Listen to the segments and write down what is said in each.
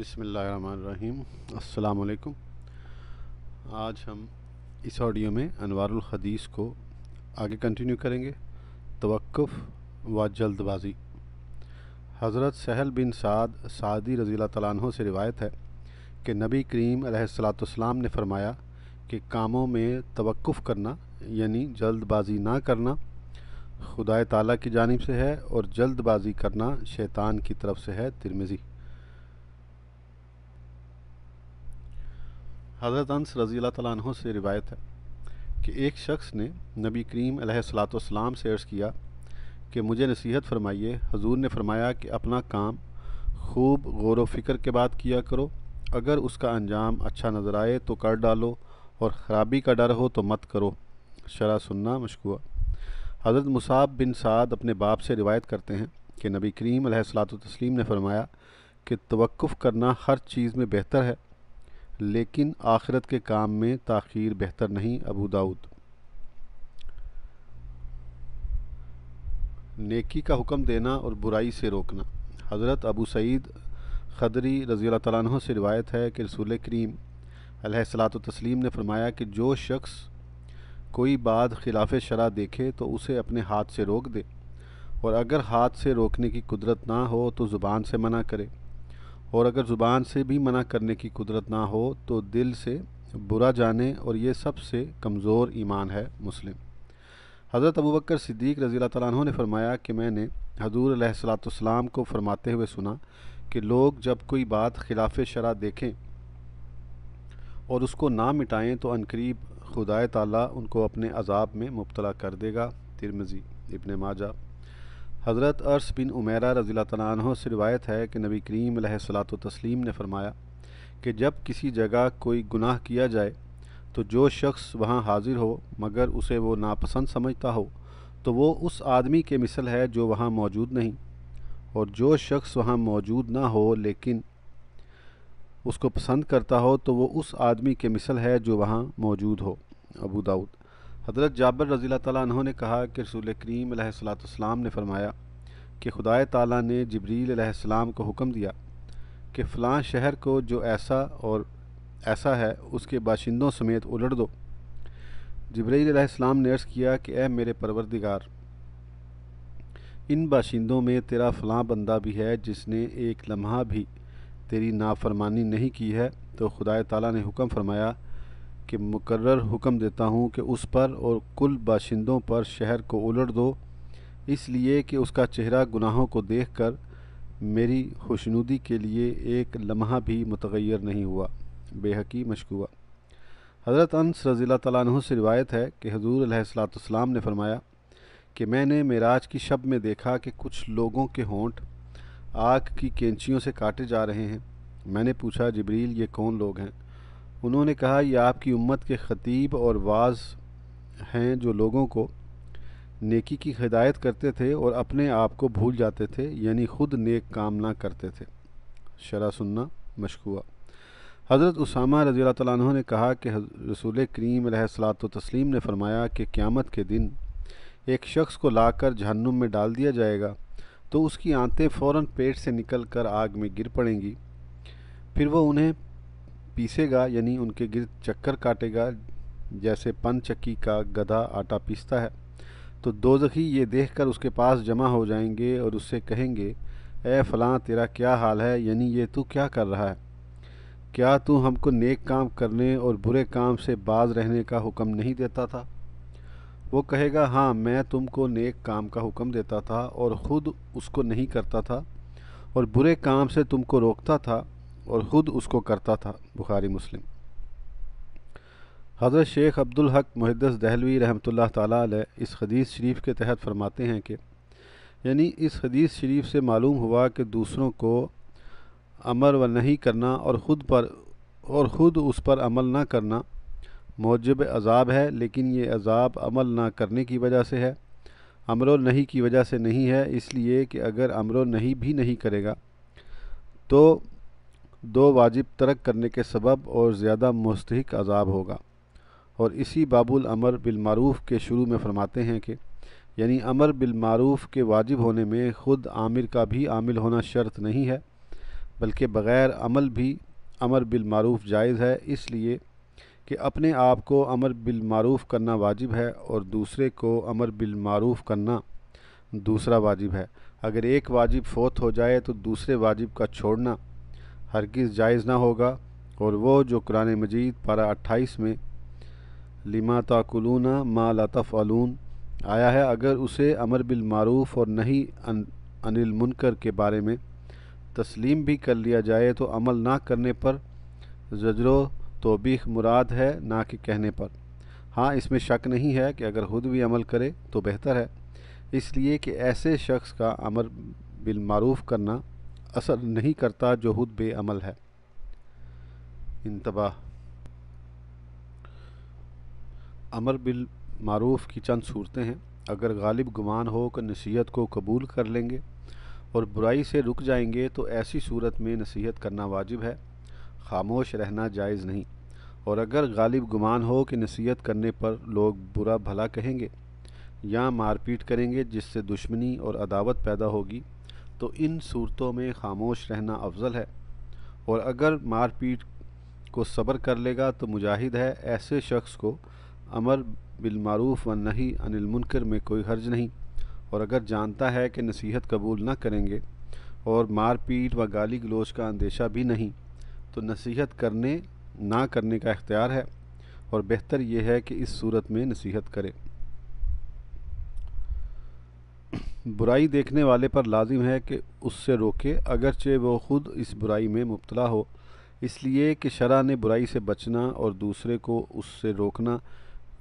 अस्सलाम अल्लाम आज हम इस ऑडियो में अनवारुल हदीस को आगे कंटिन्यू करेंगे तवक्फ़ व जल्दबाजी हज़रत सहल बिन साद सादी रज़ी तैन से रिवायत है कि नबी करीम सलाम ने फरमाया कि कामों में तवक्फ़ करना यानी जल्दबाजी ना करना खुदा ताला की जानब से है और जल्दबाजी करना शैतान की तरफ से है तिरमिज़ी हज़रत अंस रज़ी तु से रिवायत है कि एक शख्स ने नबी करीम सलाम से अर्ज़ किया कि मुझे नसीहत फरमाइए हजूर ने फरमाया कि अपना काम खूब गौर व फिक्र के बाद किया करो अगर उसका अंजाम अच्छा नज़र आए तो कर डालो और ख़राबी का डर हो तो मत करो शरा सुनना मशकुआ हज़रत मुसाब बिन साद अपने बाप से रिवायत करते हैं कि नबी करीम सलाम ने फरमाया कि तवक़ करना हर चीज़ में बेहतर है लेकिन आखिरत के काम में ताखीर बेहतर नहीं अबू दाऊद नेकी का हुक्म देना और बुराई से रोकना हज़रत अबू सईद खदरी रज़ी तैन से रिवायत है कि रसूल करीम सलात तस्लीम ने फरमाया कि जो शख्स कोई बात खिलाफ शरा देखे तो उसे अपने हाथ से रोक दे और अगर हाथ से रोकने की कुदरत ना हो तो ज़ुबान से मना करे और अगर ज़ुबान से भी मना करने की कुदरत ना हो तो दिल से बुरा जाने और ये सबसे कमज़ोर ईमान है मुस्लिम हज़रत अबूबकर सिद्दीक रज़ी तु ने फरमाया कि मैंने हजूर सलाम को फरमाते हुए सुना कि लोग जब कोई बात खिलाफ शरा देखें और उसको ना मिटाएं तो अनकरीब खुदा ताला उनको अपने अजाब में मुबतला कर देगा तिरमजी इबन माजा हज़रत अर्स बिन उमेरा रज़ी तनानह से रिवायत है कि नबी करीम सलात तस्लीम ने फरमाया कि जब किसी जगह कोई गुनाह किया जाए तो जो शख्स वहाँ हाजिर हो मगर उसे वो नापसंद समझता हो तो वो उस आदमी के मिसल है जो वहाँ मौजूद नहीं और जो शख्स वहाँ मौजूद ना हो लेकिन उसको पसंद करता हो तो वो उस आदमी के मिसल है जो वहाँ मौजूद हो अबू दाऊद हज़रत जाबर रज़ी तैन ने कहा कि रसूल करीम सलाम ने फरमाया कि खुदा ताली ने जबरीलम को हुक्म दिया कि फ़लाँ शहर को जो ऐसा और ऐसा है उसके बाशिंदों समेत उलट दो जबरीलम ने अर्ज़ किया कि अः मेरे परवरदिगार इन बाशिंदों में तेरा फ़लाँ बंदा भी है जिसने एक लम्हा भी तेरी नाफरमानी नहीं की है तो खुदा ताली ने हुक्म फरमाया कि मुकर्र हुक्म देता हूँ कि उस पर और कुल बाशिंदों पर शहर को उलट दो इसलिए कि उसका चेहरा गुनाहों को देखकर मेरी खुशनुदी के लिए एक लम्हा भी मतगैर नहीं हुआ बेहकी मशकुआ हज़रत अनस रज़ी तु से रिवायत है कि हजूर सलाम ने फरमाया कि मैंने मेराज की शब में देखा कि कुछ लोगों के होंठ आग की कैंचियों से काटे जा रहे हैं मैंने पूछा जबरील ये कौन लोग हैं उन्होंने कहा यह आपकी उम्मत के ख़तीब और वाज हैं जो लोगों को नेकी की हिदायत करते थे और अपने आप को भूल जाते थे यानी ख़ुद नेक काम ना करते थे शरा सुनना मशकुआ हज़रत उसामा रज़ी तु ने कहा कि रसूल करीम सलात तस्लीम ने फरमाया कि क़्यामत के दिन एक शख्स को लाकर जहन्नुम में डाल दिया जाएगा तो उसकी आंतें फ़ौर पेट से निकल कर आग में गिर पड़ेंगी फिर वह उन्हें पीसेगा यानी उनके गिर चक्कर काटेगा जैसे पन चक्की का गधा आटा पीसता है तो दो जखी ये देखकर उसके पास जमा हो जाएंगे और उससे कहेंगे ए फलां तेरा क्या हाल है यानी ये तू क्या कर रहा है क्या तू हमको नेक काम करने और बुरे काम से बाज रहने का हुक्म नहीं देता था वो कहेगा हाँ मैं तुमको नेक काम का हुक्म देता था और ख़ुद उसको नहीं करता था और बुरे काम से तुमको रोकता था और ख़ुद उसको करता था बुखारी मुस्लिम हज़रत शेख अब्दुल हक मुहदस दहलवी रहमत ताला इस हदीस शरीफ के तहत फरमाते हैं कि यानी इस हदीस शरीफ से मालूम हुआ कि दूसरों को अमर व नहीं करना और ख़ुद पर और ख़ुद उस पर अमल ना करना मौजब अजाब है लेकिन ये अजाब अमल ना करने की वजह से है व नहीं की वजह से नहीं है इसलिए कि अगर व नहीं भी नहीं करेगा तो दो वाजिब तरक करने के सबब और ज़्यादा मुस्तक अजाब होगा और इसी बाबुल अमर बिलमारूफ़ के शुरू में फरमाते हैं कि यानी अमर बिलमारूफ़ के वाजिब होने में ख़ुद आमिर का भी आमिल होना शर्त नहीं है बल्कि बग़ैर अमल भी अमर बिलमारूफ़ जायज़ है इसलिए कि अपने आप को अमर बिलमारूफ़ करना वाजिब है और दूसरे को अमर बिलमारूफ़ करना दूसरा वाजिब है अगर एक वाजिब फोत हो जाए तो दूसरे वाजिब का छोड़ना हरगिज़ जायज़ ना होगा और वो जो कुरान मजीद पारा अट्ठाईस में लिमा ताकुलूना मा लतफ़ अलून आया है अगर उसे अमर बिलमूफ़ और नहीं अन, अनिल मुनकर के बारे में तस्लीम भी कर लिया जाए तो अमल ना करने पर जजरो तोबीख मुराद है ना कि कहने पर हाँ इसमें शक नहीं है कि अगर खुद भी अमल करे तो बेहतर है इसलिए कि ऐसे शख्स का अमर बिलमारूफ़ करना असर नहीं करता जो खुद बेअमल है इंतबाह अमर बिल मारूफ की चंद सूरतें हैं अगर गालिब गुमान हो कि नसीहत को कबूल कर लेंगे और बुराई से रुक जाएंगे तो ऐसी सूरत में नसीहत करना वाजिब है खामोश रहना जायज़ नहीं और अगर गालिब गुमान हो कि नसीहत करने पर लोग बुरा भला कहेंगे या मारपीट करेंगे जिससे दुश्मनी और अदावत पैदा होगी तो इन सूरतों में खामोश रहना अफजल है और अगर मारपीट को सब्र कर लेगा तो मुजाहिद है ऐसे शख्स को अमर बिलमूफ व नहीं अनिल मुनकर में कोई हर्ज नहीं और अगर जानता है कि नसीहत कबूल न करेंगे और मारपीट व गाली गलोच का अंदेशा भी नहीं तो नसीहत करने ना करने का इख्तियार है और बेहतर यह है कि इस सूरत में नसीहत करे बुराई देखने वाले पर लाजिम है कि उससे रोके अगरचे वो ख़ुद इस बुराई में मुबतला हो इसलिए कि शरा ने बुराई से बचना और दूसरे को उससे रोकना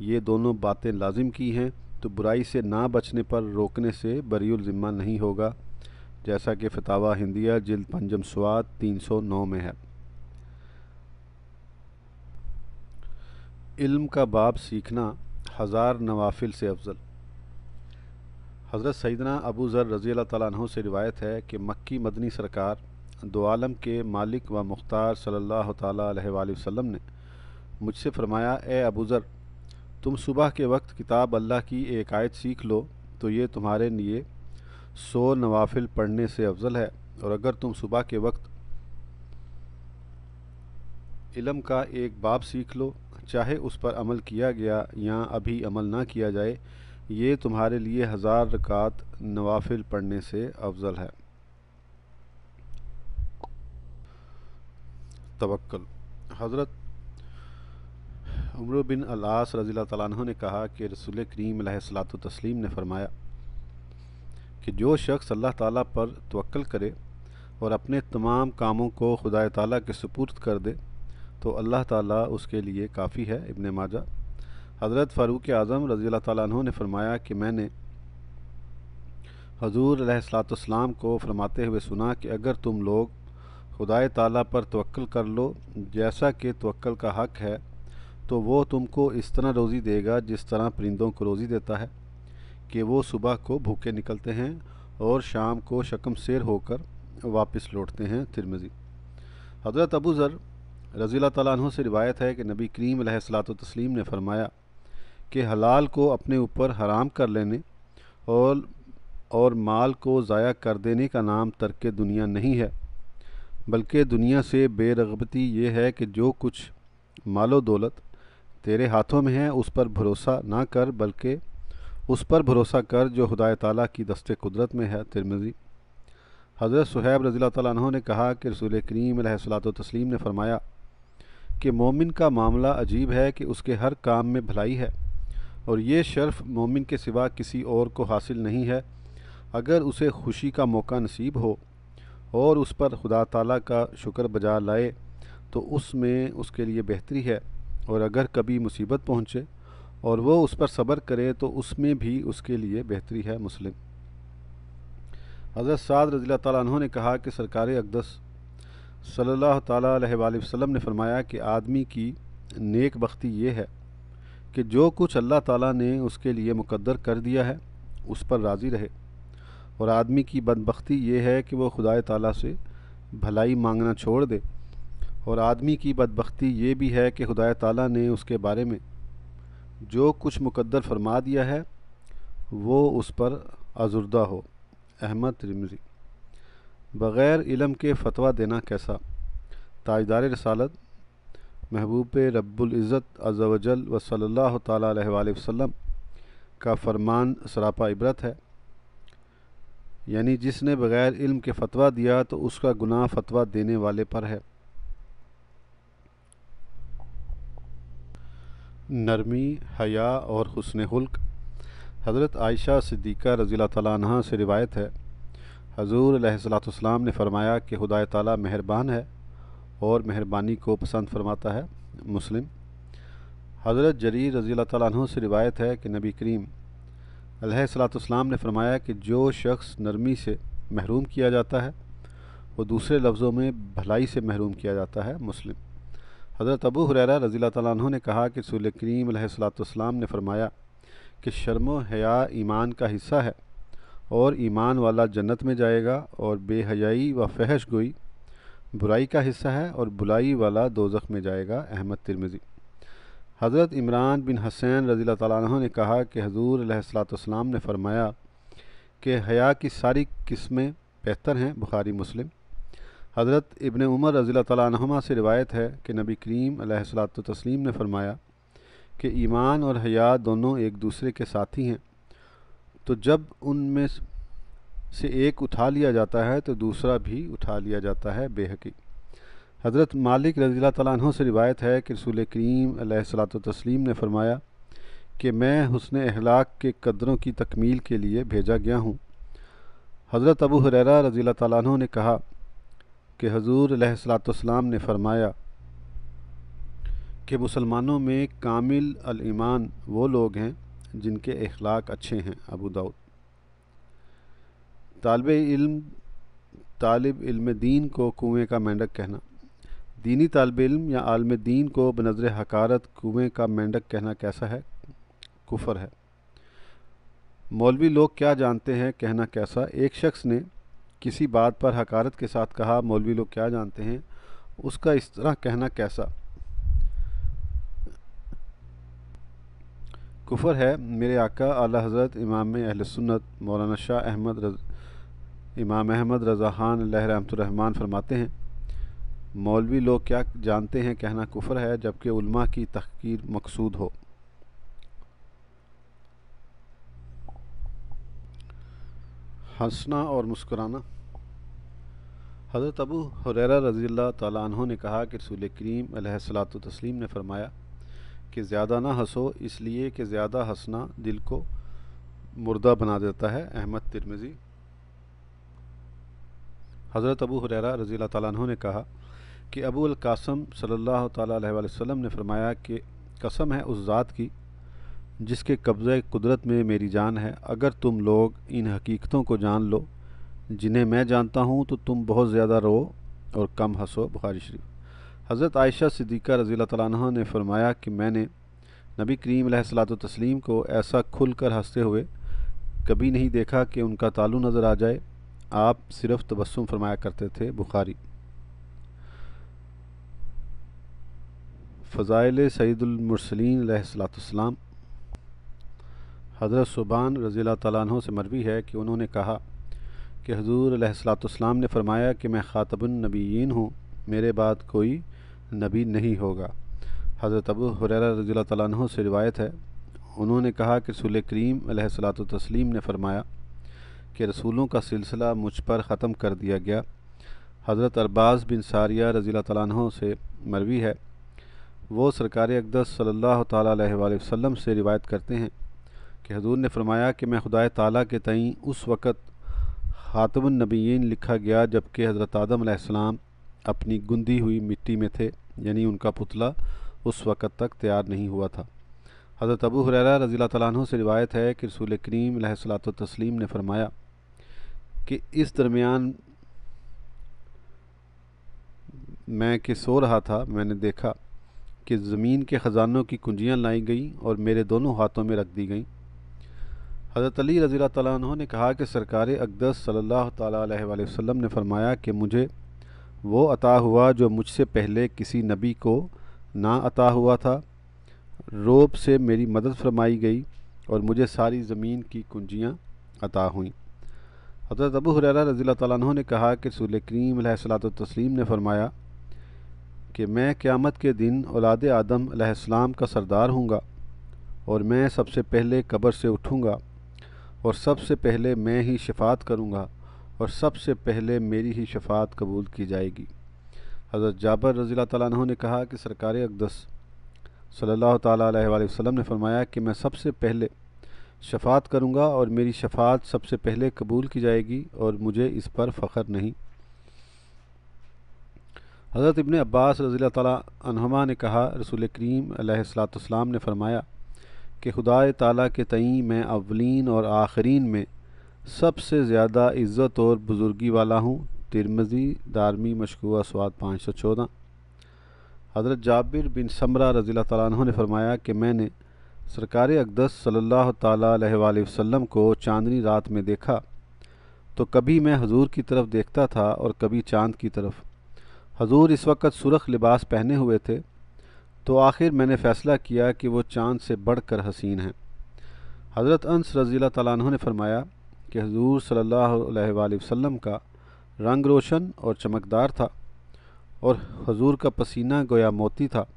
ये दोनों बातें लाजिम की हैं तो बुराई से ना बचने पर रोकने से बरीुलज़िम्मा नहीं होगा जैसा कि फतावा हिंदिया जिल्द पंजम स्वाद 309 में है इल्म का बाब सीखना हज़ार नवाफिल से अफजल हज़रत सैदना अबू ज़र रज़ी तु से रिवायत है कि मक्की मदनी सरकार दो आलम के मालिक व मुख्तार सल्ला वसम ने मुझसे फ़रमाया ए अबू ज़र तुम सुबह के वक्त किताब अल्लाह की एक आयत सीख लो तो ये तुम्हारे लिए सो नवाफिल पढ़ने से अफजल है और अगर तुम सुबह के वक्त इलम का एक बाब सीख लो चाहे उस पर अमल किया गया या अभी अमल ना किया जाए ये तुम्हारे लिए हज़ार रकात नवाफिल पढ़ने से अफजल है तवक्ल हज़रत उम्र बिन अलास रज़ी तु ने कहा कि रसूल करीम सलात तस्लीम ने फरमाया कि जो शख्स अल्लाह ताला पर तवक्ल करे और अपने तमाम कामों को खुदा ताला के सपूर्द कर दे तो अल्लाह ताला उसके लिए काफ़ी है इबन माजा हज़रत फ़ारूक आज़म रज़ी तु ने फरमाया कि मैंने हजूर सलाम को फरमाते हुए सुना कि अगर तुम लोग खुदाए ताला पर तवक्ल कर लो जैसा कि तवक्ल का हक है तो वो तुमको इस तरह रोज़ी देगा जिस तरह परिंदों को रोज़ी देता है कि वो सुबह को भूखे निकलते हैं और शाम को शकम शेर होकर वापस लौटते हैं तिरमजी हज़रत अबू ज़र रज़ी तु से रिवायत है कि नबी करीम सलात तस्लीम ने फरमाया कि हलाल को अपने ऊपर हराम कर लेने और और माल को ज़ाया कर देने का नाम तर्क दुनिया नहीं है बल्कि दुनिया से बेरगबती ये है कि जो कुछ मालो दौलत तेरे हाथों में है उस पर भरोसा ना कर बल्कि उस पर भरोसा कर जो खुदा ताली की दस्ते कुदरत में है तिरमजी हज़रत सुहैब रज़ी तु ने कहा कि रसूल करीम तस्लीम ने फरमाया कि मोमिन का मामला अजीब है कि उसके हर काम में भलाई है और ये शर्फ़ मोमिन के सिवा किसी और को हासिल नहीं है अगर उसे खुशी का मौका नसीब हो और उस पर खुदा ताला का शुक्र बजा लाए तो उसमें उसके लिए बेहतरी है और अगर कभी मुसीबत पहुँचे और वह उस पर सब्र करे तो उसमें भी उसके लिए बेहतरी है मुस्लिम हज़रत साद रज़ी तु ने कहा कि सरकार अकदस सल्लल्लाहु अलैहि वसल्लम ने फरमाया कि आदमी की नेक बख्ती ये है कि जो कुछ अल्लाह ताला ने उसके लिए मुकद्दर कर दिया है उस पर राज़ी रहे और आदमी की बदबख्ती ये है कि वो खुदा ताला से भलाई मांगना छोड़ दे और आदमी की बदबख्ती ये भी है कि खुदा ताला ने उसके बारे में जो कुछ मुकद्दर फरमा दिया है वो उस पर आजुर्दा हो अहमद रिमजी बग़ैर इलम के फतवा देना कैसा ताजदार रसालत महबूब रब्ज़त व वसल्ला वसम का फरमान सरापा इबरत है यानी जिसने बग़ैर इल्म के फतवा दिया तो उसका गुनाह फतवा देने वाले पर है नरमी हया और हसन हल्क हज़रत आयशा सिद्दीक़ा रज़ी तला से रिवायत है हजूर सलाम ने फ़रमाया कि खुदा ताली मेहरबान है और मेहरबानी को पसंद फरमाता है मुस्लिम हज़रत जरीर रज़ी तु से रिवायत है कि नबी करीम सलाम ने फरमाया कि जो शख्स नरमी से महरूम किया जाता है वो दूसरे लफ्ज़ों में भलाई से महरूम किया जाता है मुस्लिम हज़रत अबू हुररा रज़ी तु ने कहा कि रसूल करीम सलाम ने फरमाया कि शर्म हया ईमान का हिस्सा है और ईमान वाला जन्नत में जाएगा और बेहयाई व फहश गोई बुराई का हिस्सा है और बुलाई वाला दोजख में जाएगा अहमद तिरमिज़ी हज़रत इमरान बिन हसैन रज़ी तह ने कहा कि हजूर सलाम ने फरमाया कि हया की सारी किस्में बेहतर हैं बुखारी मुस्लिम हज़रत इबन उमर रज़ी तैनमा से रिवायत है कि नबी करीम तस्लीम ने फरमाया कि ईमान और हया दोनों एक दूसरे के साथी हैं तो जब उनमें से एक उठा लिया जाता है तो दूसरा भी उठा लिया जाता है बेहकी हज़रत मालिक रजील तैन से रिवायत है कि रसूल करीम सलात तस्लीम ने फरमाया कि मैं हुसन अहलाक के कदरों की तकमील के लिए भेजा गया हूँ हज़रत अबू हरेरा रजील तैन ने कहा कि हजूर सलाम ने फरमाया कि मुसलमानों में कामिल अल वो लोग हैं जिनके अखलाक अच्छे हैं अबू दाऊद तालब इल्म तालब इल्म दीन को कुएँ का मेंढक कहना दीनी तालब इल्म या आलम दीन को बनजर हकारत कुएँ का मेंढक कहना कैसा है कुफर है मौलवी लोग क्या जानते हैं कहना कैसा एक शख्स ने किसी बात पर हकारत के साथ कहा मौलवी लोग क्या जानते हैं उसका इस तरह कहना कैसा कुफर है मेरे आका आला हज़रत इमाम अहल सुन्नत मौलाना शाह अहमद इमाम अहमद रज़ा ख़ान लहरमतरहमान फरमाते हैं मौलवी लोग क्या जानते हैं कहना कुफर है जबकि उल्मा की तहकीर मकसूद हो हंसना और मुस्कराना हज़रत अबू हुररा रज़ी तहों ने कहा कि रसूल करीम सलात तस्लीम ने फरमाया कि ज़्यादा ना हंसो इसलिए कि ज़्यादा हंसना दिल को मुर्दा बना देता है अहमद तिरमज़ी हज़रत अबू हुररा रज़ी तु ने कहा कि अबूल कासम सल्लल्लाहु अलैहि ने फरमाया कि कसम है उस ज़ात की जिसके कब्ज़े कुदरत में मेरी जान है अगर तुम लोग इन हकीकतों को जान लो जिन्हें मैं जानता हूँ तो तुम बहुत ज़्यादा रो और कम हंसो बुखारी शरीफ हज़रत आयशा सिद्दीक़ा रज़ी तह ने फरमाया कि मैंने नबी करीम सलात तस्लीम को ऐसा खुल कर हंसते हुए कभी नहीं देखा कि उनका तालु नज़र आ जाए आप सिर्फ तबस्सुम फरमाया करते थे बुखारी फ़ज़ाइल सईदुलमरसलिन सलाम हज़रत सुबान रज़ी तैन से मरवी है कि उन्होंने कहा कि हजूर सलाम ने फ़रमाया कि मैं ख़ातबनबीन हूँ मेरे बाद कोई नबी नहीं होगा हज़रत अबू हुररा रज़ी तैन से रिवायत है उन्होंने कहा कि सुल करीम सलात तस्लीम ने फ़रमाया के रसूलों का सिलसिला मुझ पर ख़त्म कर दिया गया हज़रत अरबाज़ बिन सारिया रज़ी तु से मरवी है वो सरकार अकदस सल्ला तसम से रिवायत करते हैं कि हजूर ने फरमाया कि मैं खुदा ताली के तई उस वक़्त हातमनबीन लिखा गया जबकि हज़रत आदम अपनी गुंदी हुई मिट्टी में थे यानी उनका पुतला उस वक़्त तक तैयार नहीं हुआ था हज़रत अबू हुररा रज़ी तु से रिवायत है कि रसूल करीम सलात तस्लीम ने फरमाया कि इस दरमियान मैं कि सो रहा था मैंने देखा कि ज़मीन के ख़जानों की कुंजियाँ लाई गईं और मेरे दोनों हाथों में रख दी गई हज़रत अली रज़ी तु ने कहा कि सरकार अकदस सल्लल्लाहु अलैहि वसल्लम ने फ़रमाया कि मुझे वो अता हुआ जो मुझसे पहले किसी नबी को ना अता हुआ था रोब से मेरी मदद फरमाई गई और मुझे सारी ज़मीन की कुंजियाँ अता हुई हज़रत अबू हुर रज़ी तु ने कहा कि रसूल करीम तस्लीम ने फरमाया कि मैं क़्यामत के दिन औलाद आदम आसमाम का सरदार हूँगा और मैं सबसे पहले कब्र से उठूँगा और सबसे पहले मैं ही शफात करूँगा और सबसे पहले मेरी ही शफात कबूल की जाएगी हज़रत जाबर रज़ी तु ने कहा कि सरकार अकदस सल्ला तसलम ने फरमाया कि मैं सबसे पहले शफात करूँगा और मेरी शफात सबसे पहले कबूल की जाएगी और मुझे इस पर फ़ख्र नहीं हज़रत इबन अब्बास रज़ी तहुमा ने कहा रसूल करीम सलाम ने फ़रमाया कि खुदा ताली के तई मैं अवलिन और आखरीन में सबसे ज़्यादा इज़्ज़त और बुज़ुर्गी वाला हूँ तिरमजी दारमी मशकूआ स्वाद पाँच सौ चौदह हज़रत जाबिर बिन समरा रज़ी तहों ने फ़रमाया कि मैंने सरकार अकदस सल्ला अलैहि को चांदनी रात में देखा तो कभी मैं हजूर की तरफ देखता था और कभी चांद की तरफ हजूर इस वक्त सुरख लिबास पहने हुए थे तो आखिर मैंने फ़ैसला किया कि वो चांद से बढ़कर हसीन हैं हज़रत अनस रज़ी तैन ने फरमाया कि हजूर सल्ला वसम का रंग रोशन और चमकदार था और हजूर का पसीना गोया मोती था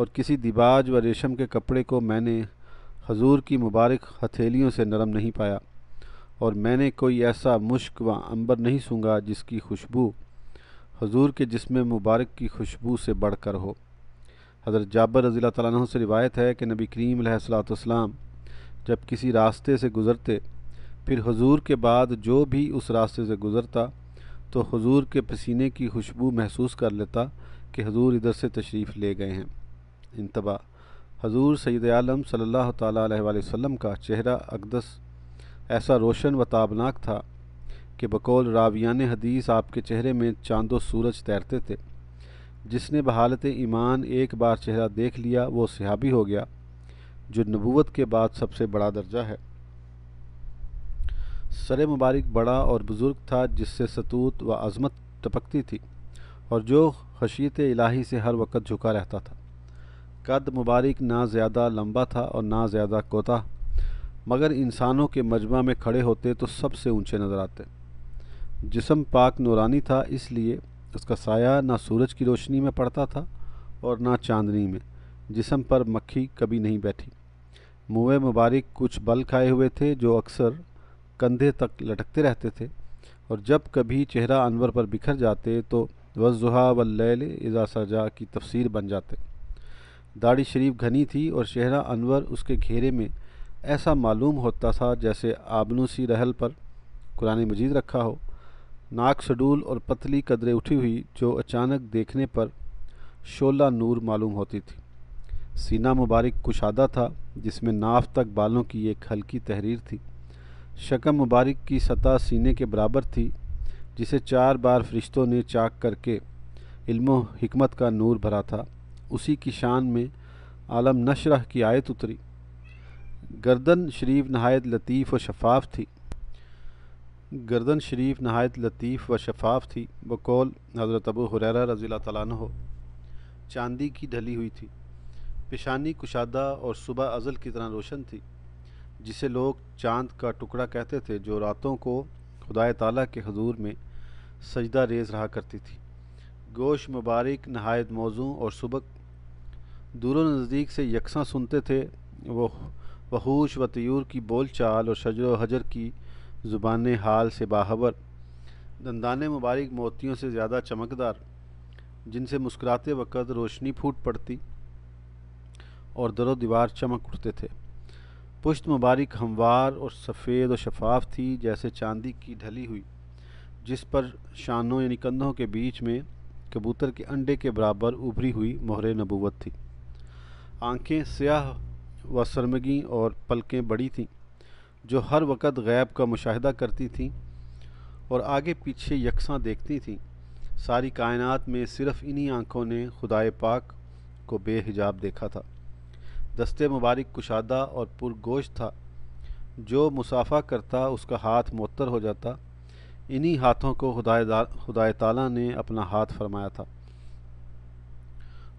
और किसी दिबाज व रेशम के कपड़े को मैंने हजूर की मुबारक हथेलियों से नरम नहीं पाया और मैंने कोई ऐसा मुश्क व अंबर नहीं सूंगा जिसकी खुशबू हजूर के जिसम मुबारक की खुशबू से बढ़कर हो हज़रत जाबर रज़ी तैन से रिवायत है कि नबी करीम सलाम जब किसी रास्ते से गुज़रते फिर हजूर के बाद जो भी उस रास्ते से गुज़रता तो हजूर के पसीने की खुशबू महसूस कर लेता कि हजूर इधर से तशरीफ़ ले गए हैं इंतबा हजूर सैद आलम सल्ला तसम का चेहरा अकदस ऐसा रोशन व ताबनाक था कि बकौल रावियान हदीस आपके चेहरे में चांदो सूरज तैरते थे जिसने बहालत ईमान एक बार चेहरा देख लिया वो सिहाबी हो गया जो नबूत के बाद सबसे बड़ा दर्जा है सर मुबारक बड़ा और बुज़ुर्ग था जिससे सतूत व अजमत टपकती थी और जो खशियत इलाही से हर वक्त झुका रहता था कद मुबारक ना ज़्यादा लंबा था और ना ज़्यादा कोता मगर इंसानों के मजमा में खड़े होते तो सबसे ऊंचे नज़र आते जिसम पाक नूरानी था इसलिए उसका साया ना सूरज की रोशनी में पड़ता था और ना चांदनी में जिसम पर मक्खी कभी नहीं बैठी मुँह मुबारक कुछ बल खाए हुए थे जो अक्सर कंधे तक लटकते रहते थे और जब कभी चेहरा अनवर पर बिखर जाते तो वजुहा वल्लैल इज़ा सजा की तफसीर बन जाते दाढ़ी शरीफ घनी थी और चेहरा अनवर उसके घेरे में ऐसा मालूम होता था जैसे आबनूसी रहल पर कुरान मजीद रखा हो नाक शडूल और पतली कदरें उठी हुई जो अचानक देखने पर शोला नूर मालूम होती थी सीना मुबारक कुशादा था जिसमें नाफ तक बालों की एक हल्की तहरीर थी शकम मुबारक की सतह सीने के बराबर थी जिसे चार बार फरिश्तों ने चाक करके इल्म हिकमत का नूर भरा था उसी की शान में आलम नशरह की आयत उतरी गर्दन शरीफ नहायत लतीफ़ व शफाफ थी गर्दन शरीफ नहायत लतीफ़ व शफाफ थी बकौल हज़रत अबू हुररा रज़ी तन हो चांदी की ढली हुई थी पेशानी कुशादा और सुबह अज़ल की तरह रोशन थी जिसे लोग चांद का टुकड़ा कहते थे जो रातों को खुदा ताला के हजूर में सजदा रेज रहा करती थी गोश मुबारक नहायत मौजू और सुबक दूर नज़दीक से यकसा सुनते थे वो वहूश व तयूर की बोल चाल और शजर हजर की ज़ुबान हाल से बाहबर दंदान मुबारक मोतियों से ज़्यादा चमकदार जिनसे मुस्कुराते वक़्त रोशनी फूट पड़ती और दरो दीवार चमक उठते थे पुश्त मुबारक हमवार और सफ़ेद और शफाफ थी जैसे चांदी की ढली हुई जिस पर शानों यानी कंधों के बीच में कबूतर के अंडे के बराबर उभरी हुई मोहर नबूवत थी आंखें स्याह व सरमगी और पलकें बड़ी थीं जो हर वक़्त गैब का मुशाहिदा करती थीं और आगे पीछे यकसा देखती थीं सारी कायनात में सिर्फ़ इन्हीं आँखों ने खुदाए पाक को बेहिजाब देखा था दस्ते मुबारक कुशादा और पुरगोश था जो मुसाफा करता उसका हाथ मुतर हो जाता इन्हीं हाथों को खुदाए खुदाए ताला ने अपना हाथ फरमाया था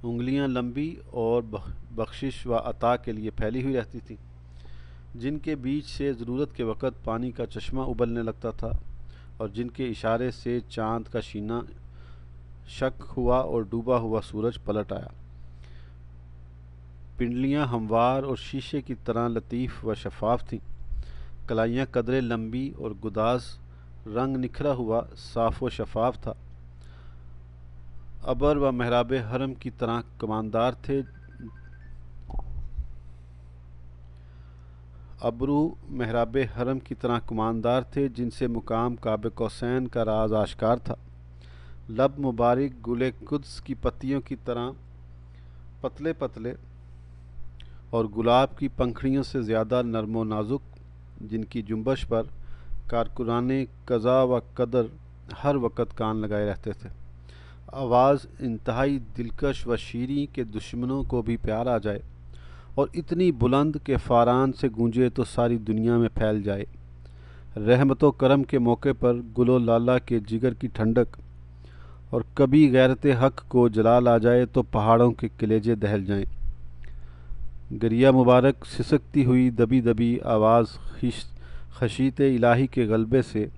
उंगलियां लंबी और बख्शिश व अता के लिए फैली हुई रहती थी जिनके बीच से ज़रूरत के वक़्त पानी का चश्मा उबलने लगता था और जिनके इशारे से चांद का शीना शक हुआ और डूबा हुआ सूरज पलट आया पिंडलियां हमवार और शीशे की तरह लतीफ़ व शफाफ थीं कलाइयाँ कदरे लंबी और गुदास रंग निखरा हुआ साफ़ व शफाफ था अबर व महराब हरम की तरह कमानदार थे अबरू महराब हरम की तरह कमानदार थे जिनसे मुकाम काब कौसैन का राज आश्कार था लब मुबारक गुल कुद्स की पत्तियों की तरह पतले पतले और गुलाब की पंखड़ियों से ज़्यादा नरम नाजुक जिनकी जुम्बश पर कारकुरान कज़ा व कदर हर वक्त कान लगाए रहते थे आवाज़ इंतहाई दिलकश व शीरी के दुश्मनों को भी प्यार आ जाए और इतनी बुलंद के फारान से गूंजे तो सारी दुनिया में फैल जाए रहमत करम के मौके पर गुलो लाला के जिगर की ठंडक और कभी गैरत हक को जलाल आ जाए तो पहाड़ों के कलेजे दहल जाएं गरिया मुबारक सिसकती हुई दबी दबी आवाज़ खशीत इलाही के गलबे से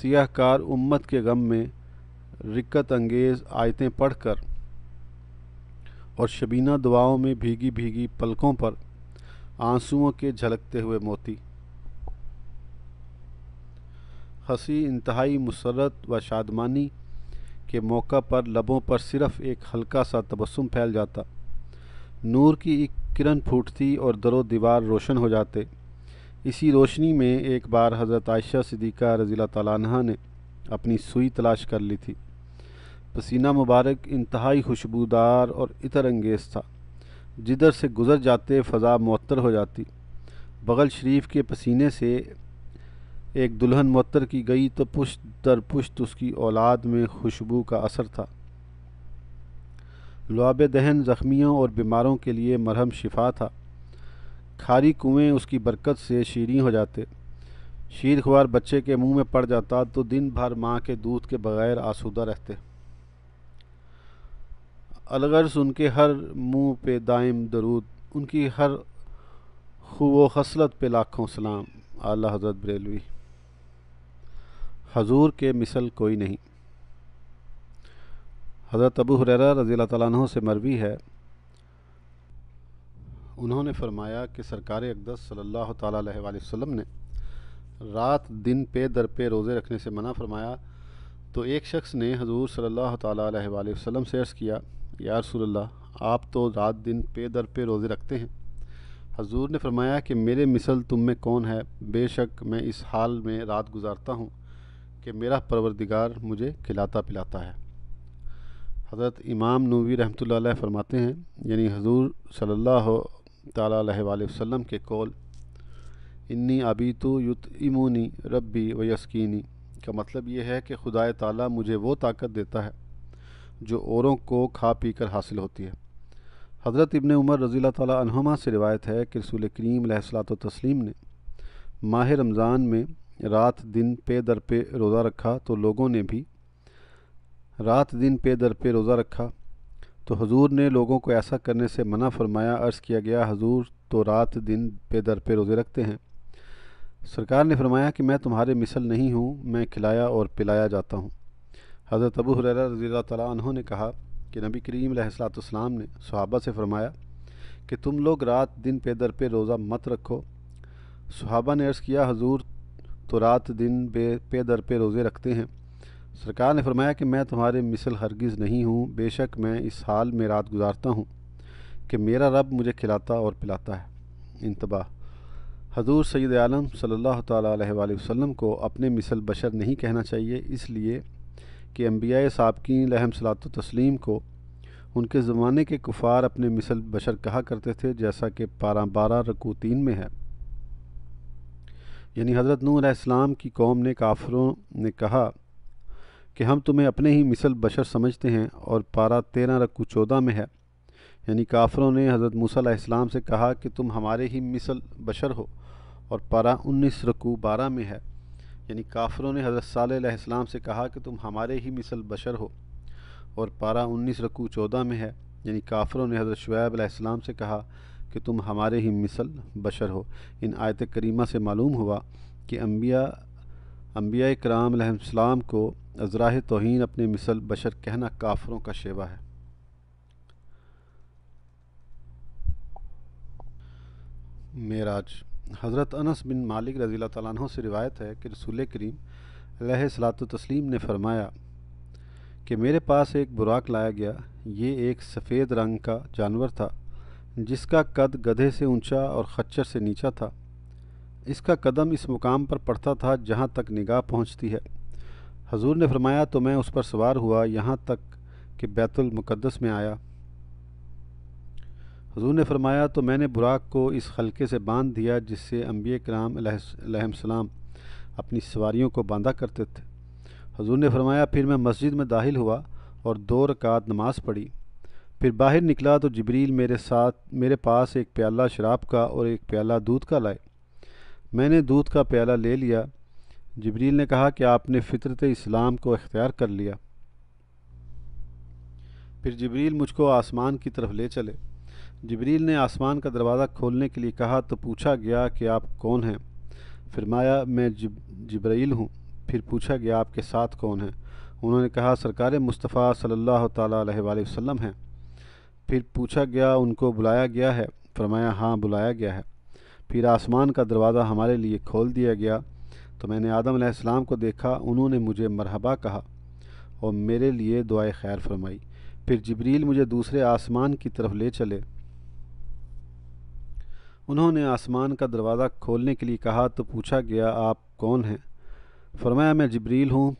सियाहकार उम्मत के गम में रिक्कत अंगेज आयतें पढ़कर और शबीना दुआओं में भीगी भीगी पलकों पर आंसुओं के झलकते हुए मोती हंसी इंतहाई मुसरत व शादमानी के मौका पर लबों पर सिर्फ एक हल्का सा तबसम फैल जाता नूर की एक किरण फूटती और दरो दीवार रोशन हो जाते इसी रोशनी में एक बार हज़रत आयशा सिद्दीक़ा रजीला तला ने अपनी सुई तलाश कर ली थी पसीना मुबारक इंतहाई खुशबूदार और इतर अंगेज़ था जिधर से गुज़र जाते फ़जा मअतर हो जाती बगल शरीफ के पसीने से एक दुल्हन मअतर की गई तो पुश्त दर पुश्त उसकी औलाद में खुशबू का असर था लुआब दहन ज़ख्मियों और बीमारों के लिए मरहम शिफा था खारी कुएँ उसकी बरकत से शीरी हो जाते शीर ख्वार बच्चे के मुंह में पड़ जाता तो दिन भर माँ के दूध के बग़ैर आसूदा रहते अलगर्स उनके हर मुंह पे दायम दरूद उनकी हर खुव खसलत पे लाखों सलाम आला हजरत बरेलवी हजूर के मिसल कोई नहीं हज़रत अबू हुररा रज़ी तु से मरवी है उन्होंने फरमाया कि सरकार अकदस सल्लल्लाहु अलैहि वसल्लम ने रात दिन पे दर पे रोज़े रखने से मना फरमाया तो एक शख्स ने हजूर सल्लल्लाहु अलैहि वसल्लम से अर्ज़ किया या रसूल्ला आप तो रात दिन पे दर पे रोज़े रखते हैं हजूर ने फरमाया कि मेरे मिसल तुम में कौन है बेशक मैं इस हाल में रात गुजारता हूँ कि मेरा परवरदिगार मुझे खिलाता पिलाता है हज़रत इमाम नूवी रहमत फरमाते हैं यानी हजूर सल्ला अलैहि के कौल इन्नी आबीतु युत इमूनी रबी व यसकीनी का मतलब यह है कि खुदा ताला मुझे वो ताकत देता है जो औरों को खा पी कर हासिल होती है हज़रत इबन उमर रज़ी तहमा से रिवायत है कि रसूल करीम सलात तस्लीम ने माह रमज़ान में रात दिन पे दर पे रोज़ा रखा तो लोगों ने भी रात दिन पे दर पे रोज़ा रखा तो हजूर ने लोगों को ऐसा करने से मना फरमाया अर्ज़ किया गया हजूर तो रात दिन पे दर पे रोज़े रखते हैं सरकार ने फरमाया कि मैं तुम्हारे मिसल नहीं हूँ मैं खिलाया और पिलाया जाता हूँ हज़रत अबू हुरैरा रज़ी तु ने कहा कि नबी करीम सलाम ने सहाबा से फरमाया कि तुम लोग रात दिन पे दर पे रोज़ा मत रखो सहाबा ने अर्ज़ किया हजूर तो रात दिन बे पे दर पे रोज़े रखते हैं सरकार ने फरमाया कि मैं तुम्हारे मिसल हरगिज़ नहीं हूँ बेशक मैं इस हाल में रात गुजारता हूँ कि मेरा रब मुझे खिलाता और पिलाता है इंतबाह हजूर सैद आलम सल्ला तसलम को अपने मिसल बशर नहीं कहना चाहिए इसलिए कि अम्बिया सबकिन लहम सलात तस्लीम को उनके ज़माने के कुफ़ार अपने मिसल बशर कहा करते थे जैसा कि पारा बारह तीन में है यानी हज़रत नूर इस्लाम की कौम ने काफरों ने कहा कि हम तुम्हें अपने ही मिसल बशर समझते हैं और पारा तेरह रकू चौदह में है यानी काफरों ने हज़रत मूसा इस्लाम से कहा कि तुम हमारे ही मिसल बशर हो और पारा उन्नीस रकू बारह में है यानी काफरों ने हज़रत सालाम से कहा कि तुम हमारे ही मिसल बशर हो और पारा उन्नीस रकू चौदह में है यानी काफरों ने हज़रत शुएब से कहा कि तुम हमारे ही मिसल बशर हो इन आयत करीमा से मालूम हुआ कि अम्बिया अम्बिया कराम को अजराह तोहन अपने मिसल बशर कहना काफरों का शेवा है मेराज हज़रत अनस बिन मालिक रज़ी तैन से रिवायत है कि रसूल करीम सलात तस्लीम ने फरमाया कि मेरे पास एक बुराक लाया गया ये एक सफ़ेद रंग का जानवर था जिसका कद गधे से ऊंचा और खच्चर से नीचा था इसका कदम इस मुकाम पर पड़ता था जहाँ तक निगाह पहुँचती है हजूर ने फरमाया तो मैं उस पर सवार हुआ यहाँ तक कि बैतुलमक़दस में आया हजूर ने फरमाया तो मैंने बुराक को इस हल्के से बांध दिया जिससे अम्बी कराम सलाम अपनी सवारियों को बांधा करते थे हजूर ने फरमाया फिर मैं मस्जिद में दाखिल हुआ और दो रकात नमाज़ पढ़ी फिर बाहर निकला तो जबरील मेरे साथ मेरे पास एक प्याला शराब का और एक प्याला दूध का लाए मैंने दूध का प्याला ले लिया जबरील ने कहा कि आपने फ़ितरत इस्लाम को अख्तियार कर लिया फिर जबरील मुझको आसमान की तरफ ले चले जबरील ने आसमान का दरवाज़ा खोलने के लिए कहा तो पूछा गया कि आप कौन हैं फरमाया मैं जब जबरील हूँ फिर पूछा गया आपके साथ कौन है उन्होंने कहा सरकार मुस्तफ़ा सल्लल्लाहु अलैहि वसल्लम हैं फिर पूछा गया उनको बुलाया गया है फरमाया हाँ बुलाया गया है फिर आसमान का दरवाज़ा हमारे लिए खोल दिया गया तो मैंने आदम को देखा उन्होंने मुझे मरहबा कहा और मेरे लिए दुआ खैर फरमाई फिर जबरील मुझे दूसरे आसमान की तरफ ले चले उन्होंने आसमान का दरवाज़ा खोलने के लिए कहा तो पूछा गया आप कौन हैं फरमाया मैं जबरील हूँ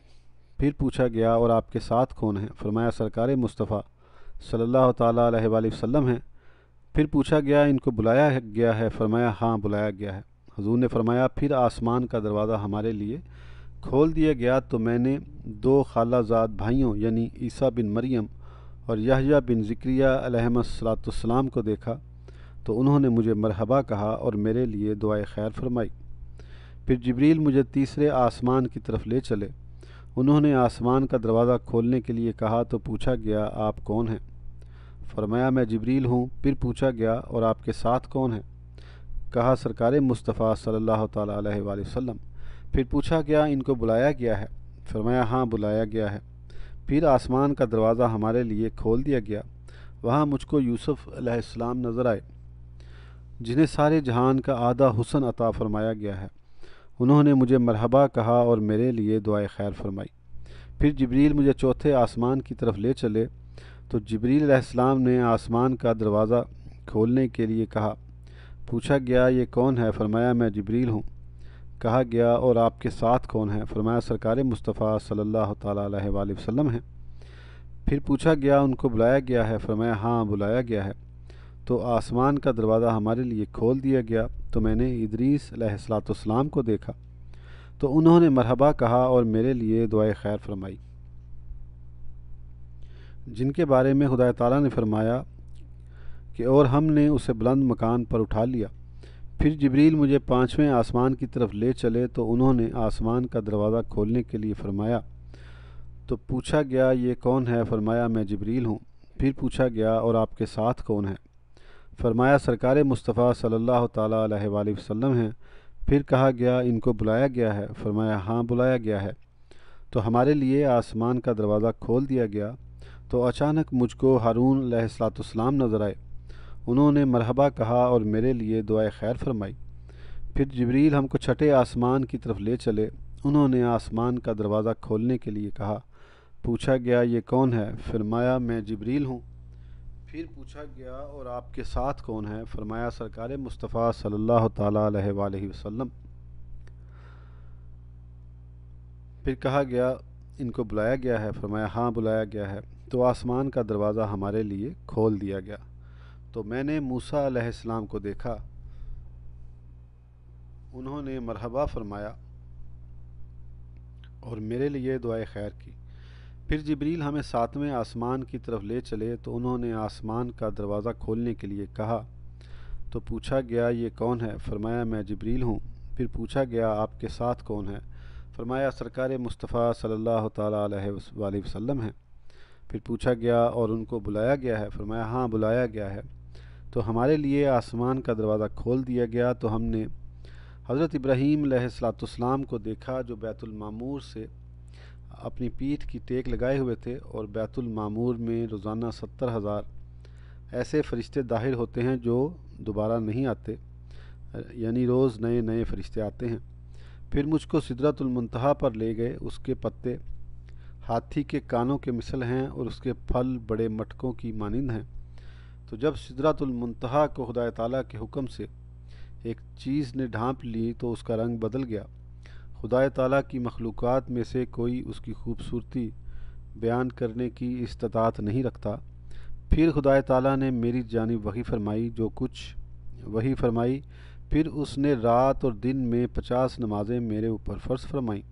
फिर पूछा गया और आपके साथ कौन है फरमाया सरकार मुस्तफ़ा सल्लल्लाहु अलैहि वसल्लम हैं फिर पूछा गया इनको बुलाया गया है फरमाया हाँ बुलाया गया है हजूर ने फरमाया फिर आसमान का दरवाज़ा हमारे लिए खोल दिया गया तो मैंने दो खालाजाद भाइयों यानी ईसा बिन मरियम और यहया बिन ज़िक्रिया सलाम को देखा तो उन्होंने मुझे मरहबा कहा और मेरे लिए दुआ खैर फरमाई फिर जबरील मुझे तीसरे आसमान की तरफ ले चले उन्होंने आसमान का दरवाज़ा खोलने के लिए कहा तो पूछा गया आप कौन हैं फरमाया मैं जबरील हूँ फिर पूछा गया और आपके साथ कौन है कहा सरकार मुस्तफ़ा सल्लल्लाहु अलैहि वसल्लम फिर पूछा गया इनको बुलाया गया है फरमाया हाँ बुलाया गया है फिर आसमान का दरवाज़ा हमारे लिए खोल दिया गया वहाँ मुझको यूसुफ़ नज़र आए जिन्हें सारे जहान का आधा हुसन अता फरमाया गया है उन्होंने मुझे मरहबा कहा और मेरे लिए दुआ खैर फरमाई फिर जबरील मुझे चौथे आसमान की तरफ ले चले तो जबरील इस्लाम ने आसमान का दरवाज़ा खोलने के लिए कहा पूछा गया ये कौन है फरमाया मैं जबरील हूँ कहा गया और आपके साथ कौन है फरमाया सरकार मुस्तफ़ा सल्लल्लाहु अलैहि वसल्लम हैं फिर पूछा गया उनको बुलाया गया है फरमाया हाँ बुलाया गया है तो आसमान का दरवाज़ा हमारे लिए खोल दिया गया तो मैंने इदरीस सलाम को देखा तो उन्होंने मरहबा कहा और मेरे लिए दुआ खैर फरमाई जिनके बारे में खुदा ताला ने फरमाया कि और हमने उसे बुलंद मकान पर उठा लिया फिर जबरील मुझे पाँचवें आसमान की तरफ ले चले तो उन्होंने आसमान का दरवाज़ा खोलने के लिए फ़रमाया तो पूछा गया ये कौन है फरमाया मैं जबरील हूँ फिर पूछा गया और आपके साथ कौन है फरमाया सरकार मुस्तफ़ा सल्ला अलैहि वसल्लम हैं फिर कहा गया इनको बुलाया गया है फरमाया हाँ बुलाया गया है तो हमारे लिए आसमान का दरवाज़ा खोल दिया गया तो अचानक मुझको हारून सलाम नज़र आए उन्होंने मरहबा कहा और मेरे लिए दुआ खैर फरमाई फिर जबरील हमको छठे आसमान की तरफ ले चले उन्होंने आसमान का दरवाज़ा खोलने के लिए कहा पूछा गया ये कौन है फरमाया मैं जबरील हूँ फिर पूछा गया और आपके साथ कौन है फरमाया सरकार मुस्तफ़ा सल्लल्लाहु अलैहि वसल्लम फिर कहा गया इनको बुलाया गया है फरमाया हाँ बुलाया गया है तो आसमान का दरवाज़ा हमारे लिए खोल दिया गया तो मैंने मूसा अलैहिस्सलाम को देखा उन्होंने मरहबा फरमाया और मेरे लिए दुआ खैर की फिर जबरील हमें सातवें आसमान की तरफ ले चले तो उन्होंने आसमान का दरवाज़ा खोलने के लिए कहा तो पूछा गया ये कौन है फरमाया मैं जबरील हूँ फिर पूछा गया आपके साथ कौन है फरमाया सरकार मुस्तफ़ा सल्लल्लाहु अलैहि वसल्लम है फिर पूछा गया और उनको बुलाया गया है फरमाया हाँ बुलाया गया है तो हमारे लिए आसमान का दरवाज़ा खोल दिया गया तो हमने हज़रत इब्राहीम सलाम को देखा जो बैतुलमूर से अपनी पीठ की टेक लगाए हुए थे और बैतुल मामूर में रोज़ाना सत्तर हज़ार ऐसे फरिश्ते दाहिर होते हैं जो दोबारा नहीं आते यानी रोज़ नए नए फरिश्ते आते हैं फिर मुझको सिदरतुलमतहा पर ले गए उसके पत्ते हाथी के कानों के मिसल हैं और उसके फल बड़े मटकों की मानंद हैं तो जब सिदरतुलमतहा को खुदा ताली के हुक्म से एक चीज़ ने ढांप ली तो उसका रंग बदल गया खुदा तला की मखलूक में से कोई उसकी खूबसूरती बयान करने की इस्तात नहीं रखता फिर खुदा तला ने मेरी जानब वही फरमाई जो कुछ वही फरमाई फिर उसने रात और दिन में पचास नमाजें मेरे ऊपर फ़र्ज फरमाईं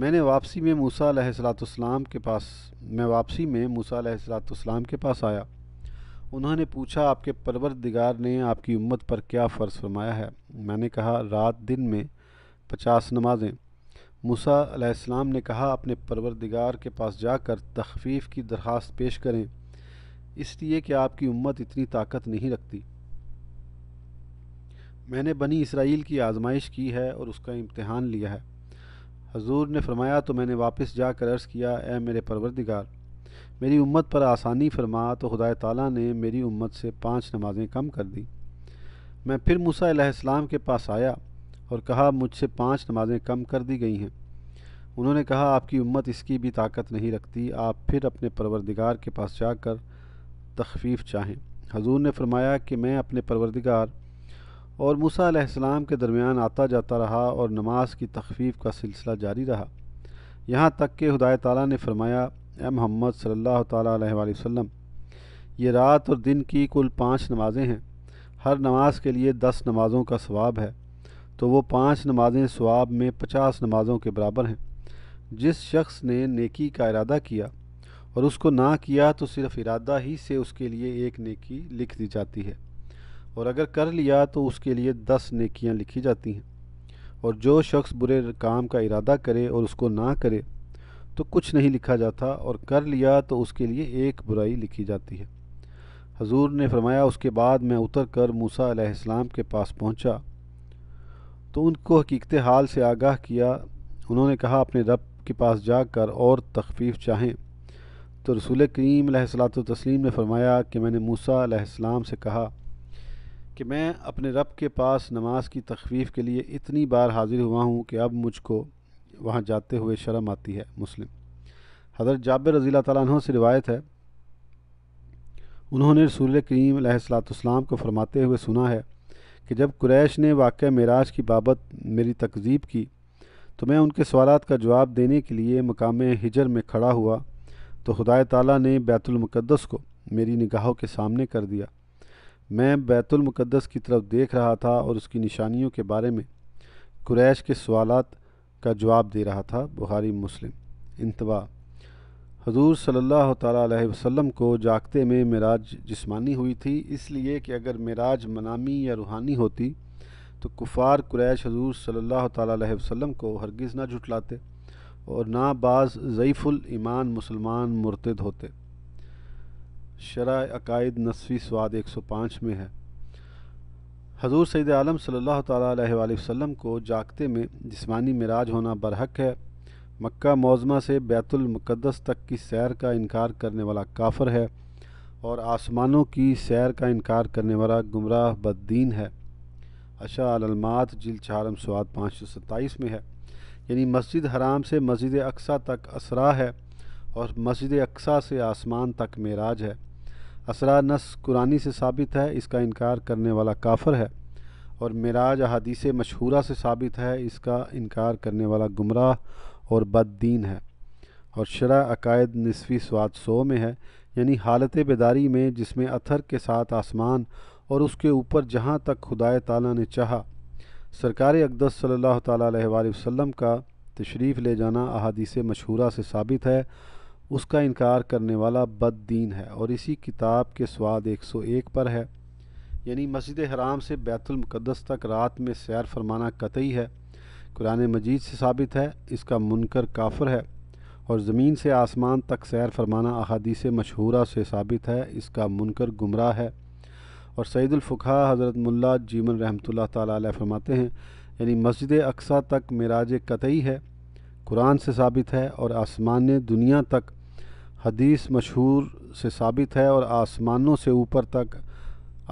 मैंने वापसी में मूसा सलाम के पास मैं वापसी में मूसा सलाम के पास आया उन्होंने पूछा आपके परवर ने आपकी उम्मत पर क्या फ़र्ज़ फरमाया है मैंने कहा रात दिन में पचास नमाज़ें मूसा अलैहिस्सलाम ने कहा अपने परवरदिगार के पास जाकर तखफीफ़ की दरख्वास्त पेश करें इसलिए कि आपकी उम्मत इतनी ताकत नहीं रखती मैंने बनी इसराइल की आजमाइश की है और उसका इम्तहान लिया है हजूर ने फरमाया तो मैंने वापस जाकर अर्ज़ किया ए मेरे परवरदिगार मेरी उम्मत पर आसानी फरमा तो खुदा ताला ने मेरी उम्मत से पांच नमाज़ें कम कर दी मैं फिर मूसा के पास आया और कहा मुझसे पाँच नमाजें कम कर दी गई हैं उन्होंने कहा आपकी उम्मत इसकी भी ताकत नहीं रखती आप फिर अपने परवरदिगार के पास जाकर तखफीफ चाहें हजूर ने फरमाया कि मैं अपने परवरदिगार और मूसा अलैहिस्सलाम के दरमियान आता जाता रहा और नमाज की तखफीफ का सिलसिला जारी रहा यहाँ तक कि हदाय तला ने फरमाया ए मोहम्मद सल्ला तसम ये रात और दिन की कुल पाँच नमाज़ें हैं हर नमाज के लिए दस नमाज़ों का स्वाब है तो वो पांच नमाजें स्वाब में पचास नमाजों के बराबर हैं जिस शख्स ने नेकी का इरादा किया और उसको ना किया तो सिर्फ इरादा ही से उसके लिए एक नेकी लिख दी जाती है और अगर कर लिया तो उसके लिए दस नेकियां लिखी जाती हैं और जो शख्स बुरे काम का इरादा करे और उसको ना करे तो कुछ नहीं लिखा जाता और कर लिया तो उसके लिए एक बुराई लिखी जाती है हजूर ने फरमाया उसके बाद मैं उतर कर मूसा के पास पहुँचा तो उनको हकीकत हाल से आगाह किया उन्होंने कहा अपने रब के पास जाकर और तखफीफ चाहें तो रसूल करीम सलात तस्लीम ने फरमाया कि मैंने मूसा मूसम से कहा कि मैं अपने रब के पास नमाज की तखफीफ के लिए इतनी बार हाजिर हुआ हूँ कि अब मुझको वहाँ जाते हुए शर्म आती है मुस्लिम हज़रत जाबिर रज़ी तैन से रिवायत है उन्होंने रसूल करीम सलाम को फरमाते हुए सुना है कि जब कुरैश ने वाक़ मराज की बाबत मेरी तकजीब की तो मैं उनके सवाल का जवाब देने के लिए मकाम हिजर में खड़ा हुआ तो खुदा ताली ने बैतुलमक़दस को मेरी निगाहों के सामने कर दिया मैं बैतुलमक़दस की तरफ देख रहा था और उसकी निशानियों के बारे में कुरैश के सवाल का जवाब दे रहा था बुहारी मुस्लिम इंतबा हजूर सल्लल्लाहु अलैहि वसल्लम को जागते में मराज जिस्मानी हुई थी इसलिए कि अगर मराज मनामी या रूहानी होती तो कुफार कुरैश हजूर सल्लल्लाहु अलैहि वसल्लम को हरगिज़ ना झुटलाते और ना बाज़ ज़ईफ़ुल ईमान मुसलमान मुर्तद होते शरा अकायद नसवी स्वाद 105 में है हजूर सैद आलम सल्ला अलैहि को जागते में जिसमानी मराज होना बरहक है मक्का मौजमा से बैतुल तक की सैर का इनकार करने वाला काफर है और आसमानों की सैर का इनकार करने वाला गुमराह बद्दीन है अशा अलमात जिल चारम स्वाद पाँच सौ सत्ताईस में है यानी मस्जिद हराम से मस्जिद अक्सा तक असरा है और मस्जिद अक्सा से आसमान तक मेराज है असरा नस कुरानी से साबित है इसका इनकार करने वाला काफर है और मेराज अहादीस मशहूरा से साबित है इसका इनकार करने वाला गुमराह और बददीन है और शरा अकायद नसवी स्वाद सो में है यानी हालत बेदारी में जिसमें अथर के साथ आसमान और उसके ऊपर जहाँ तक खुदा ताला ने चाहा सरकार अकदस सल्ला वसम का तशरीफ़ ले जाना अहादीस मशहूरा से साबित है उसका इनकार करने वाला बद है और इसी किताब के स्वाद 101 पर है यानी मस्जिद हराम से बैतुलमक़दस तक रात में सैर फरमाना कतई है कुरान मजीद से साबित है इसका मुनकर काफर है और ज़मीन से आसमान तक सैर फरमाना अहादीस मशहूरा से साबित है इसका मुनकर गुमराह है और सईदुल्फ़ा हज़रत मुल्ला जीमन रहमत ताला फरमाते हैं यानी मस्जिद अक्सा तक मराज कतई है कुरान से साबित है और आसमान दुनिया तक हदीस मशहूर से साबित है और आसमानों से ऊपर तक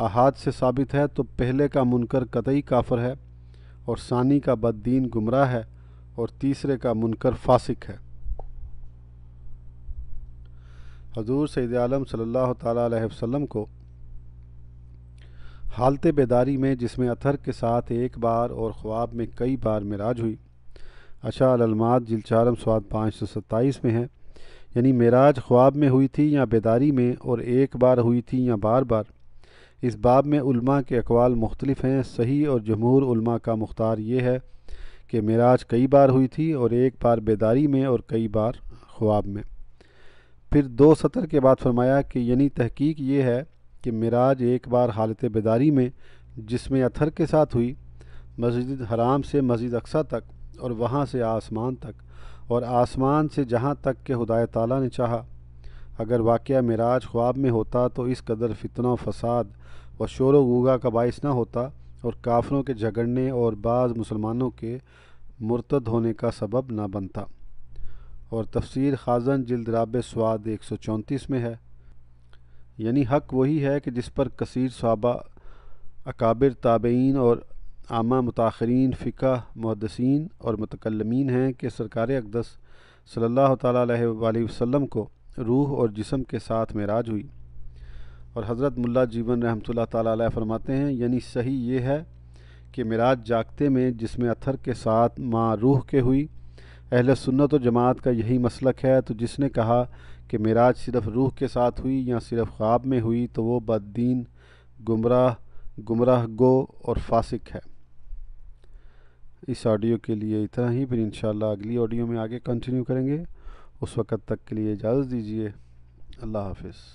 अहाद से साबित है तो पहले का मुनकर कतई काफर है और सानी का बददीन गुमराह है और तीसरे का मुनकर फासिक है हजूर सैद आलम सल्ला तसम को हालत बेदारी में जिसमें अथर के साथ एक बार और ख्वाब में कई बार मराज हुई अशा अलमात जिलचारम स्वाद पाँच सौ सत्ताईस में है यानी मराज ख्वाब में हुई थी या बेदारी में और एक बार हुई थी या बार बार इस बाब में उल्मा के अकवाल मुख्तलिफ हैं सही और जमहूर उल्मा का मुख्तार ये है कि मराज कई बार हुई थी और एक बार बेदारी में और कई बार ख्वाब में फिर दो सतर के बाद फरमाया कि यानी तहकीक ये है कि मराज एक बार हालत बेदारी में जिसमें अथर के साथ हुई मस्जिद हराम से मस्जिद अक्सा तक और वहाँ से आसमान तक और आसमान से जहाँ तक के हदाय ताली ने चाहा अगर वाक़ मराज ख्वाब में होता तो इस कदर फितना फसाद व शोर वूगा का बायस ना होता और काफरों के झगड़ने और बाज़ मुसलमानों के मुर्तद होने का सबब ना बनता और तफसीर ख़ाजन रब स्वाद एक सौ चौंतीस में है यानी हक वही है कि जिस पर कसीर सहाबा अकाबिर ताबेन और आमा मुताखरीन फ़िका मुहदसिन और मतकलमीन हैं कि सरकार अकदस सल्लल्लाहु अलैहि वसल्लम को रूह और जिसम के साथ मराज हुई और हज़रत मुल्ला जीवन रहमत ला फरमाते हैं यानी सही ये है कि मराज जागते में जिसमें अथर के साथ माँ रूह के हुई अहल सुन्नत और जमात का यही मसलक है तो जिसने कहा कि मराज सिर्फ़ रूह के साथ हुई या सिर्फ ख्वाब में हुई तो वो बददीन गुमराह गुमराह गो और फासिक है इस ऑडियो के लिए इतना ही फिर इन अगली ऑडियो में आगे कंटिन्यू करेंगे उस वक़्त तक के लिए इजाज़त दीजिए अल्लाह हाफिज़